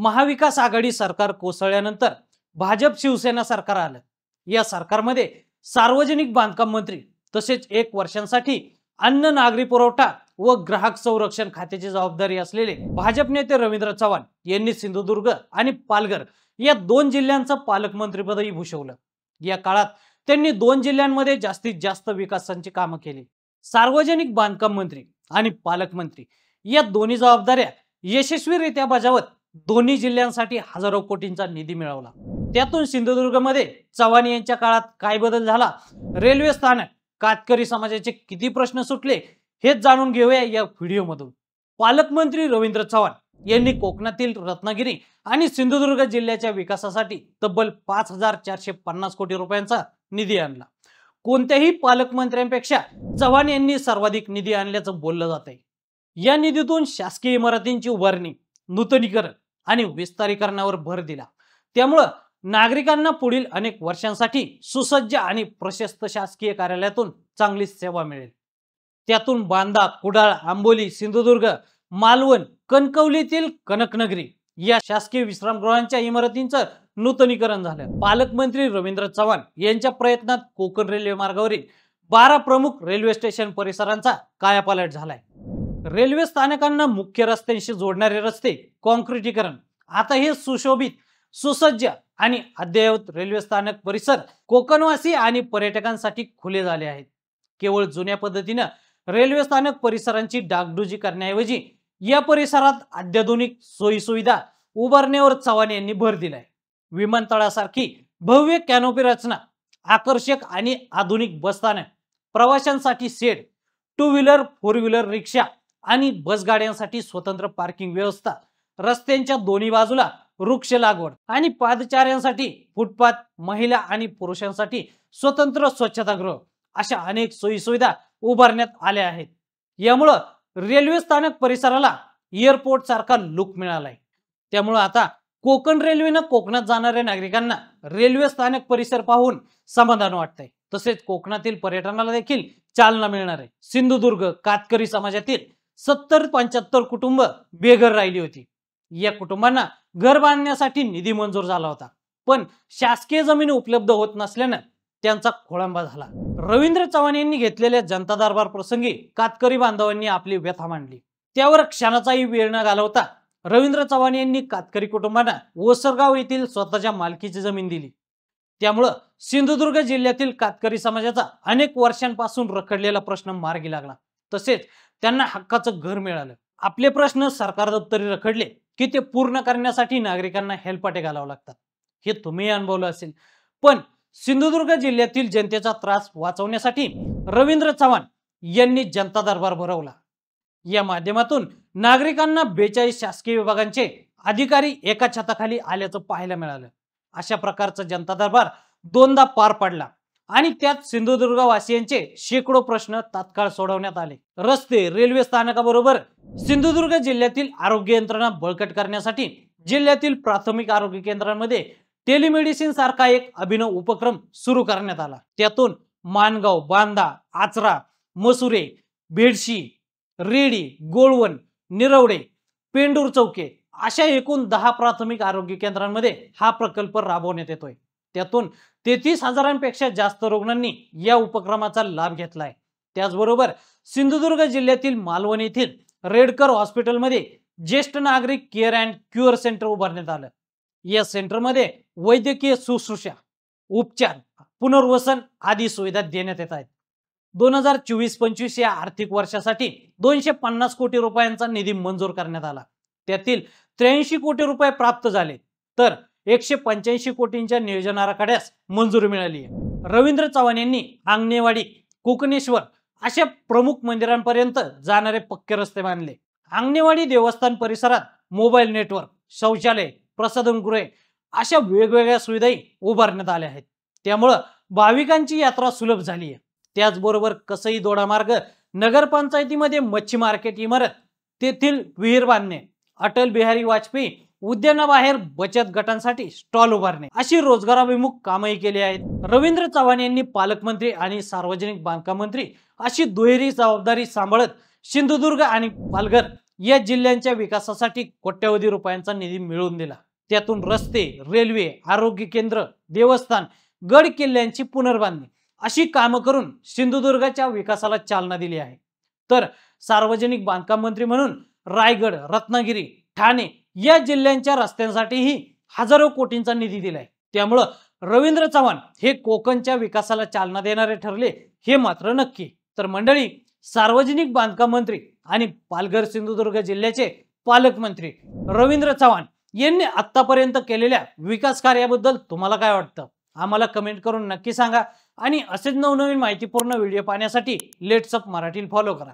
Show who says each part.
Speaker 1: महाविकास आघाडी सरकार कोसळल्यानंतर भाजप शिवसेना सरकार आलं या सरकारमध्ये सार्वजनिक बांधकाम मंत्री तसेच एक वर्षांसाठी अन्न नागरी पुरवठा व ग्राहक संरक्षण खात्याची जबाबदारी असलेले भाजप नेते रवींद्र चव्हाण यांनी सिंधुदुर्ग आणि पालघर या दोन जिल्ह्यांचं पालकमंत्रीपदही भूषवलं या काळात त्यांनी दोन जिल्ह्यांमध्ये जास्तीत जास्त विकासांची कामं केली सार्वजनिक बांधकाम मंत्री आणि पालकमंत्री या दोन्ही जबाबदाऱ्या यशस्वीरित्या बजावत दोन्ही जिल्ह्यांसाठी हजारो कोटींचा निधी मिळवला त्यातून सिंधुदुर्गमध्ये चव्हाण यांच्या काळात काय बदल झाला रेल्वे स्थानक कातकरी समाजाचे किती प्रश्न सुटले हेच जाणून घेऊया या व्हिडिओमधून पालकमंत्री रवींद्र चव्हाण यांनी कोकणातील रत्नागिरी आणि सिंधुदुर्ग जिल्ह्याच्या विकासासाठी तब्बल पाच हजार चारशे पन्नास कोटी रुपयांचा निधी आणला कोणत्याही पालकमंत्र्यांपेक्षा चव्हाण यांनी सर्वाधिक निधी आणल्याचं बोललं जात आहे या निधीतून शासकीय इमारतींची उभारणी नूतनीकरण आणि विस्तारीकरणावर भर दिला त्यामुळं नागरिकांना पुढील अनेक वर्षांसाठी सुसज्ज आणि प्रशस्त शासकीय कार्यालयातून चांगली सेवा मिळेल त्यातून बांदा कुडाळ आंबोली सिंधुदुर्ग मालवण कणकवलीतील कनकनगरी या शासकीय विश्रामगृहांच्या इमारतींचं नूतनीकरण झालं पालकमंत्री रवींद्र चव्हाण यांच्या प्रयत्नात कोकण रेल्वे मार्गावरील बारा प्रमुख रेल्वे स्टेशन परिसरांचा कायापालट झालाय रेल्वे स्थानकांना मुख्य रस्त्यांशी जोडणारे रस्ते कॉन्क्रिटीकरण आता हे सुशोभित सुसज्ज आणि अद्ययावत रेल्वे स्थानक परिसर कोकणवासी आणि पर्यटकांसाठी खुले झाले आहेत केवळ जुन्या पद्धतीनं रेल्वे स्थानक परिसरांची डागडुजी करण्याऐवजी या परिसरात अत्याधुनिक सोयीसुविधा उभारण्यावर चव्हाण यांनी भर दिलाय विमानतळासारखी भव्य कॅनोपी रचना आकर्षक आणि आधुनिक बसस्थानक प्रवाशांसाठी shed two wheeler four wheeler रिक्षा आणि बस गाड्यांसाठी स्वतंत्र पार्किंग व्यवस्था रस्त्यांच्या दोन्ही बाजूला वृक्ष लागवड आणि पादचाऱ्यांसाठी फुटपाथ महिला आणि पुरुषांसाठी स्वतंत्र स्वच्छतागृह अशा अनेक सोयीसुविधा उभारण्यात आल्या आहेत यामुळं रेल्वे स्थानक परिसराला एअरपोर्ट सारखा लुक मिळालाय त्यामुळं आता कोकण रेल्वेनं कोकणात जाणाऱ्या नागरिकांना रेल्वे स्थानक परिसर पाहून समाधान आहे तसेच कोकणातील पर्यटनाला देखील चालना मिळणार आहे सिंधुदुर्ग कातकरी समाजातील सत्तर पंच्याहत्तर कुटुंब बेघर राहिली होती या कुटुंबांना घर बांधण्यासाठी निधी मंजूर झाला होता पण शासकीय जमीन उपलब्ध होत नसल्यानं त्यांचा खोळंबा झाला रवींद्र चव्हाण यांनी घेतलेल्या जनता दरबार प्रसंगी कातकरी बांधवांनी आपली व्यथा मांडली त्यावर क्षणाचाही वेळ न होता रवींद्र चव्हाण यांनी कातकरी कुटुंबांना ओसरगाव येथील स्वतःच्या मालकीची जमीन दिली त्यामुळं सिंधुदुर्ग जिल्ह्यातील कातकरी समाजाचा अनेक वर्षांपासून रखडलेला प्रश्न मार्गी लागला तसेच त्यांना हक्काचं घर मिळालं आपले प्रश्न सरकार दप्तरी रखडले की ते पूर्ण करण्यासाठी नागरिकांना हेल्पाटे घालावं लागतात हे तुम्ही अनुभवलं असेल पण सिंधुदुर्ग जिल्ह्यातील जनतेचा त्रास वाचवण्यासाठी रवींद्र चव्हाण यांनी जनता दरबार भरवला या माध्यमातून नागरिकांना बेचाळीस शासकीय विभागांचे अधिकारी एका छताखाली आल्याचं पाहायला मिळालं अशा प्रकारचा जनता दरबार दोनदा पार पडला आणि त्यात सिंधुदुर्गवासियांचे शेकडो प्रश्न तात्काळ सोडवण्यात आले रस्ते रेल्वे स्थानकाबरोबर सिंधुदुर्ग जिल्ह्यातील आरोग्य यंत्रणा बळकट करण्यासाठी जिल्ह्यातील प्राथमिक आरोग्य केंद्रांमध्ये टेलिमेडिसिन सारखा एक अभिनव उपक्रम सुरू करण्यात आला त्यातून मानगाव बांदा आचरा मसुरे भेडशी रेडी गोळवण निरवडे पेंडूर चौके अशा एकूण दहा प्राथमिक आरोग्य केंद्रांमध्ये हा प्रकल्प राबवण्यात येतोय त्यातून तेहतीस हजारांपेक्षा जास्त रुग्णांनी या उपक्रमाचा लाभ घेतला आहे त्याचबरोबर सिंधुदुर्ग जिल्ह्यातील मालवण येथील रेडकर हॉस्पिटलमध्ये ज्येष्ठ नागरिक केअर अँड क्युअर सेंटर उभारण्यात आलं या सेंटरमध्ये वैद्यकीय शुश्रूषा उपचार पुनर्वसन आदी सुविधा देण्यात येत आहेत दोन हजार चोवीस पंचवीस या आर्थिक वर्षासाठी दोनशे पन्नास कोटी रुपयांचा निधी मंजूर करण्यात आला त्यातील त्र्याऐंशी कोटी रुपये प्राप्त झाले तर एकशे पंच्याऐंशी कोटींच्या नियोजन आराखड्यास मंजुरी मिळाली आहे रवींद्र चव्हाण यांनी आंगणेवाडी कोकणेश्वर अशा प्रमुख मंदिरांपर्यंत जाणारे पक्के रस्ते बांधले आंगणेवाडी देवस्थान परिसरात मोबाईल नेटवर्क शौचालय प्रसादनगृहे अशा वेगवेगळ्या सुविधाही उभारण्यात आल्या आहेत त्यामुळं भाविकांची यात्रा सुलभ झाली आहे त्याचबरोबर कसई दोडामार्ग नगरपंचायतीमध्ये मच्छी मार्केट इमारत तेथील विहीर बांधणे अटल बिहारी वाजपेयी उद्यानाबाहेर बचत गटांसाठी स्टॉल उभारणे अशी रोजगाराभिमुख कामही केली आहेत रवींद्र चव्हाण यांनी पालकमंत्री आणि सार्वजनिक बांधकाम मंत्री अशी दुहेरी जबाबदारी सांभाळत सिंधुदुर्ग आणि पालघर या जिल्ह्यांच्या विकासासाठी कोट्यवधी रुपयांचा निधी मिळवून दिला त्यातून रस्ते रेल्वे आरोग्य केंद्र देवस्थान गड किल्ल्यांची पुनर्बांधणी अशी कामं करून सिंधुदुर्गाच्या विकासाला चालना दिली आहे तर सार्वजनिक बांधकाम मंत्री म्हणून रायगड रत्नागिरी ठाणे या जिल्ह्यांच्या रस्त्यांसाठीही हजारो कोटींचा निधी दिलाय त्यामुळं रवींद्र चव्हाण हे कोकणच्या विकासाला चालना देणारे ठरले हे मात्र नक्की तर मंडळी सार्वजनिक बांधकाम मंत्री आणि पालघर सिंधुदुर्ग जिल्ह्याचे पालकमंत्री रवींद्र चव्हाण यांनी आतापर्यंत केलेल्या विकास कार्याबद्दल तुम्हाला काय वाटतं आम्हाला कमेंट करून नक्की सांगा आणि असेच नवनवीन माहितीपूर्ण व्हिडिओ पाहण्यासाठी लेट्सअप मराठी फॉलो करा